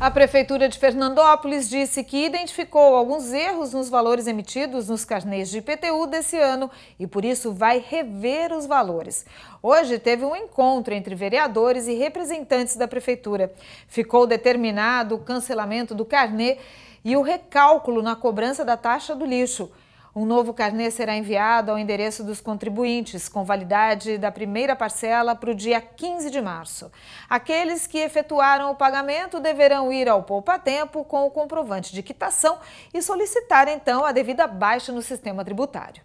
A Prefeitura de Fernandópolis disse que identificou alguns erros nos valores emitidos nos carnês de IPTU desse ano e, por isso, vai rever os valores. Hoje teve um encontro entre vereadores e representantes da Prefeitura. Ficou determinado o cancelamento do carnê e o recálculo na cobrança da taxa do lixo. Um novo carnê será enviado ao endereço dos contribuintes, com validade da primeira parcela para o dia 15 de março. Aqueles que efetuaram o pagamento deverão ir ao poupatempo com o comprovante de quitação e solicitar, então, a devida baixa no sistema tributário.